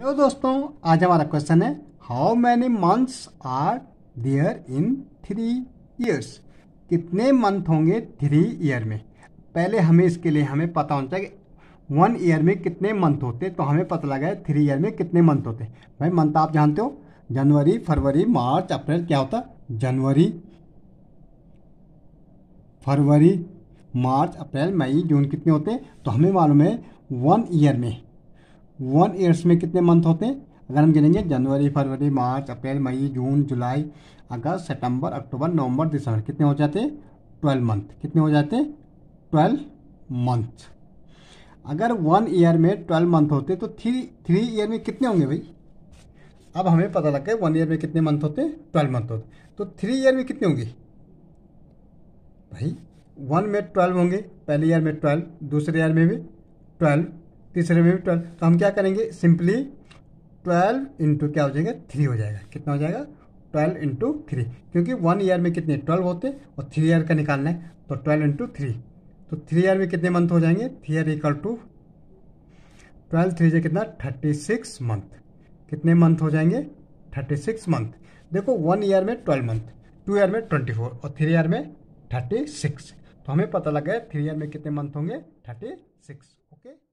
hello दोस्तों आज हमारा क्वेश्चन है how many months are there in three years कितने मंथ होंगे थ्री ईयर में पहले हमें इसके लिए हमें पता होना चाहिए वन ईयर में कितने मंथ होते तो हमें पता लगा है थ्री ईयर में कितने मंथ होते भाई मंथ आप जानते हो जनवरी फरवरी मार्च अप्रैल क्या होता जनवरी फरवरी मार्च अप्रैल मई जून कितने होते तो हमें मालूम है वन ईयर में वन ईयर्स में कितने मंथ होते हैं अगर हम गिनेंगे जनवरी फरवरी मार्च अप्रैल मई जून जुलाई अगस्त सितंबर अक्टूबर नवंबर दिसंबर कितने हो जाते हैं ट्वेल्व मंथ कितने हो जाते हैं ट्वेल्व मंथ अगर वन ईयर में ट्वेल्व मंथ होते तो थ्री थ्री ईयर में कितने होंगे भाई अब हमें पता लग गया वन ईयर में कितने मंथ होते हैं ट्वेल्व मंथ होते तो थ्री ईयर में कितने होंगे भाई वन में ट्वेल्व होंगे पहले ईयर में ट्वेल्व दूसरे ईयर में भी ट्वेल्व तीसरे में भी ट्वेल्व तो हम क्या करेंगे सिंपली ट्वेल्व इंटू क्या हो जाएगा थ्री हो जाएगा कितना हो जाएगा ट्वेल्व इंटू थ्री क्योंकि वन ईयर में कितने ट्वेल्व होते और थ्री ईयर का निकालना है तो ट्वेल्व इंटू थ्री तो थ्री ईयर में कितने मंथ हो जाएंगे three year equal to twelve three जो कितना थर्टी सिक्स मंथ कितने मंथ हो जाएंगे थर्टी सिक्स मंथ देखो वन ईयर में ट्वेल्व मंथ टू ईयर में ट्वेंटी फोर और थ्री ईयर में थर्टी सिक्स तो हमें पता लग गया थ्री ईयर में कितने मंथ होंगे थर्टी सिक्स ओके